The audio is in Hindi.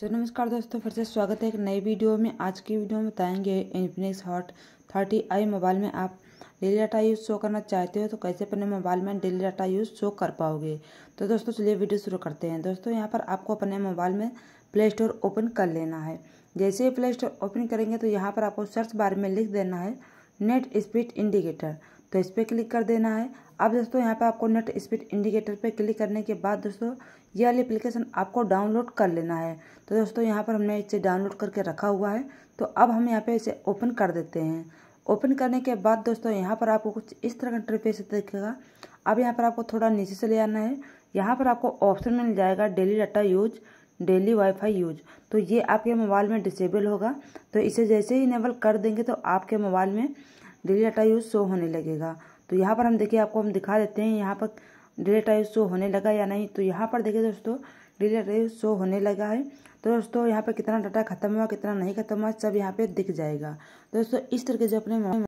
सो नमस्कार दोस्तों फिर से स्वागत है एक नई वीडियो में आज की वीडियो में बताएंगे Infinix Hot thirty I mobile में आप डेली डाटा यूज़ शो करना चाहते हो तो कैसे अपने मोबाइल में डेली डाटा यूज़ शो कर पाओगे तो दोस्तों चलिए वीडियो शुरू करते हैं दोस्तों यहाँ पर आपको अपने मोबाइल में प्ले स्टोर ओपन कर लेना है जैसे ही प्ले स्टोर ओपन करेंगे तो यहाँ पर आपको सर्च बार में लिख देना है नेट स्पीड इंडिकेटर तो इस पर क्लिक कर देना है अब दोस्तों यहाँ पे आपको नेट स्पीड इंडिकेटर पे क्लिक करने के बाद दोस्तों ये वाली एप्लीकेशन आपको डाउनलोड कर लेना है तो दोस्तों यहाँ पर हमने इसे डाउनलोड करके रखा हुआ है तो अब हम यहाँ पे इसे ओपन कर देते हैं ओपन करने के बाद दोस्तों यहाँ पर आपको कुछ इस तरह का इंटरफेस देखेगा अब यहाँ पर आपको थोड़ा नीचे से ले आना है यहाँ पर आपको ऑप्शन मिल जाएगा daily data use daily WiFi use तो ये आपके मोबाइल में डिसेबल होगा तो इसे जैसे ही इनेबल कर देंगे तो आपके मोबाइल में डेली डाटा यूज शो होने लगेगा तो यहाँ पर हम देखिए आपको हम दिखा देते हैं यहाँ पर डेली डाटा यूज शो होने लगा या नहीं तो यहाँ पर देखिए दोस्तों डेली डाटा यूज शो होने लगा है तो दोस्तों यहाँ पर कितना डाटा खत्म हुआ कितना नहीं खत्म हुआ सब यहाँ पे दिख जाएगा दोस्तों इस तरह के जो अपने